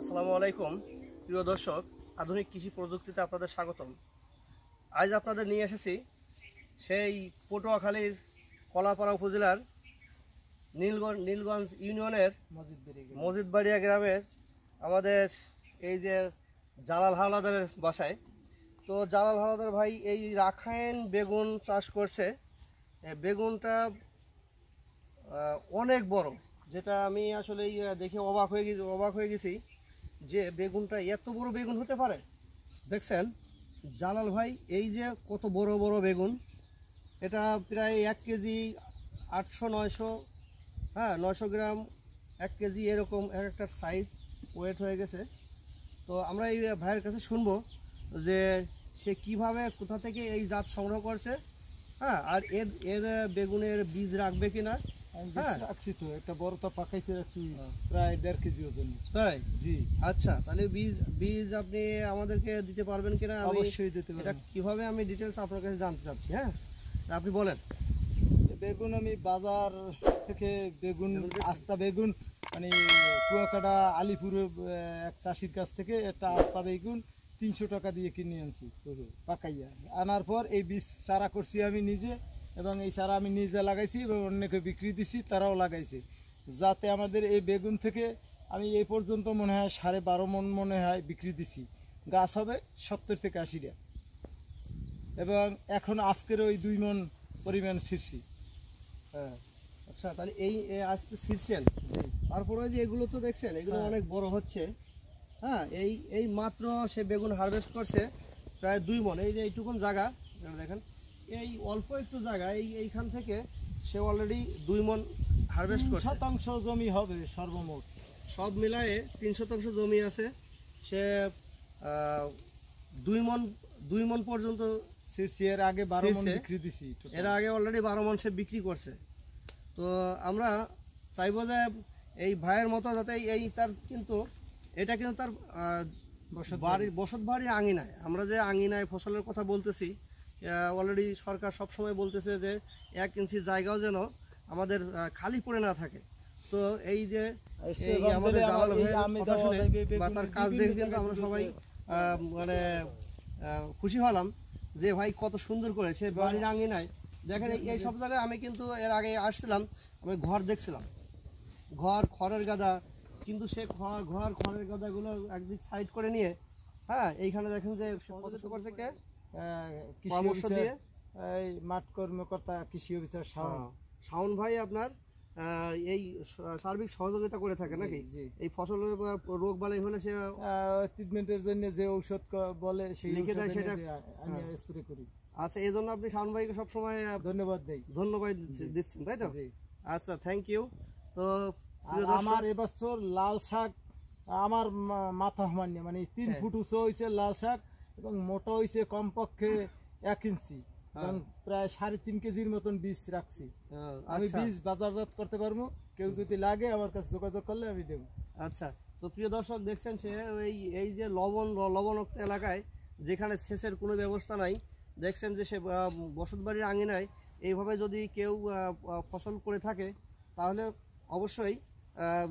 আসসালামু আলাইকুম প্রিয় দর্শক আধুনিক কৃষি প্রযুক্তিতে আপনাদের স্বাগতম আজ আপনাদের নিয়ে এসেছি সেই পটুয়াখালীর কলাপাড়া উপজেলার নীলগঞ্জ নীলগঞ্জ ইউনিয়নের মসজিদবাড়িয়া গ্রামের আমাদের এই যে জালাল হাওলাদারের বাসায় তো জালাল হাওলাদার ভাই এই রাখায়ন বেগুন চাষ করছে বেগুনটা অনেক বড় যেটা আমি আসলে দেখে অবাক হয়ে গেছি অবাক হয়ে গেছি যে বেগুনটা এত বড় বেগুন হতে পারে দেখছেন জালাল ভাই এই যে কত বড় বড় বেগুন এটা প্রায় এক কেজি আটশো নয়শো হ্যাঁ নয়শো গ্রাম এক কেজি এরকম এক একটা সাইজ ওয়েট হয়ে গেছে তো আমরা এই ভাইয়ের কাছে শুনবো যে সে কিভাবে কোথা থেকে এই জাত সংগ্রহ করছে হ্যাঁ আর এর এর বেগুনের বীজ রাখবে কি না হ্যাঁ, রাখছি তো একটা পাকাইতে রাখছি হ্যাঁ। প্রায় দেড় কেজি তাই জি আচ্ছা তাহলে বীজ বীজ আপনি আমাদেরকে দিতে পারবেন দিতে এটা আমি ডিটেলস আপনার কাছে জানতে চাচ্ছি হ্যাঁ আপনি বলেন বেগুন আমি বাজার থেকে বেগুন আস্তা বেগুন মানে কুয়াকাটা আলিপুরের এক চাষির কাছ থেকে একটা আস্তা বেগুন তিনশো টাকা দিয়ে কিনে আনছি পাকাইয়া আনার পর এই বীজ সারা করছি আমি নিজে এবং এই সারা আমি নিজে লাগাইছি এবং অন্যকে বিক্রি দিছি তারাও লাগাইছে যাতে আমাদের এই বেগুন থেকে আমি এই পর্যন্ত মনে হয় সাড়ে বারো মন মনে হয় বিক্রি দিছি গাছ হবে সত্তর থেকে আশিটা এবং এখন আজকের ওই দুই মন পরিমাণ ছিঁড়ছি হ্যাঁ আচ্ছা তাহলে এই আজকে ছিঁড়ছেন তারপরে যে এগুলো তো দেখছেন এগুলো হ্যাঁ। অনেক বড় হচ্ছে হ্যাঁ এই এই মাত্র সে বেগুন হারভেস্ট করছে প্রায় দুই মন এই যে এইটুকুন জায়গা দেখেন এই অল্প একটু জায়গায় এইখান থেকে সে অলরেডি দুই মন হারভেস্ট করে শতাংশ জমি হবে সর্বমোট সব মিলায়ে তিন শতাংশ জমি আছে সে দুই মন দুই মন পর্যন্ত এর আগে বারো মন বিক্রি দিছি এর আগে অলরেডি বারো মন সে বিক্রি করছে তো আমরা চাইব যে এই ভাইয়ের মতো যাতে এই তার কিন্তু এটা কিন্তু তার বাড়ির বসত বাড়ির আঙিনায় আমরা যে আঙিনায় ফসলের কথা বলতেছি অলরেডি সরকার সব সময় বলতেছে যে এক ইঞ্চি জায়গাও যেন আমাদের খালি পড়ে না থাকে তো এই যে আমাদের দালাল বা তার কাজ দেখে কিন্তু আমরা সবাই মানে খুশি হলাম যে ভাই কত সুন্দর করে সে বাড়ির নাই দেখেন এই সব জায়গায় আমি কিন্তু এর আগে আসছিলাম আমি ঘর দেখছিলাম ঘর খড়ের গাদা কিন্তু সে ঘর খড়ের গাদাগুলো একদিক সাইড করে নিয়ে হ্যাঁ এইখানে দেখেন যে সে করছে কে পরামর্শ দিয়ে এই মাঠ কর্মকর্তা কৃষি অফিসার শাওন হ্যাঁ। শাওন ভাই আপনার এই সার্বিক সহযোগিতা করে থাকে নাকি এই ফসল রোগ বালাই হলে সে ট্রিটমেন্টের জন্য যে ঔষধ বলে সেই লিখে দেয় সেটা আমি স্প্রে হ্যাঁ। করি আচ্ছা এই জন্য আপনি শাওন ভাইকে সবসময় ধন্যবাদ দেই ধন্যবাদ দিচ্ছেন তাই তো আচ্ছা থ্যাংক ইউ তো আমার এবছর লাল শাক আমার মাথা মানে তিন হ্যাঁ। ফুট উঁচু হয়েছে লাল শাক এবং মোটা হয়েছে কমপক্ষে এক ইঞ্চি কারণ হ্যাঁ। প্রায় সাড়ে তিন কেজির মতন বীজ রাখছি হ্যাঁ, আমি আচ্ছা। বীজ বাজারজাত করতে পারবো কেউ যদি লাগে আমার কাছে যোগাযোগ করলে আমি দেবো আচ্ছা তো প্রিয় দর্শক দেখছেন সে এই এই যে লবণ লবণাক্ত এলাকায় যেখানে সেচের কোনো ব্যবস্থা নাই দেখছেন যে সে বসতবাড়ির আঙিনায় এইভাবে যদি কেউ ফসল করে থাকে তাহলে অবশ্যই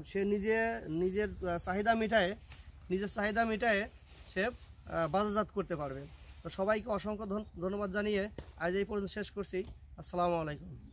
সে নিজে নিজের চাহিদা মেটায় নিজের চাহিদা মেটায় সে বাজারজাত করতে পারবেন তো সবাইকে অসংখ্য ধন্যবাদ জানিয়ে আজ এই পর্যন্ত শেষ করছি আসসালামু আলাইকুম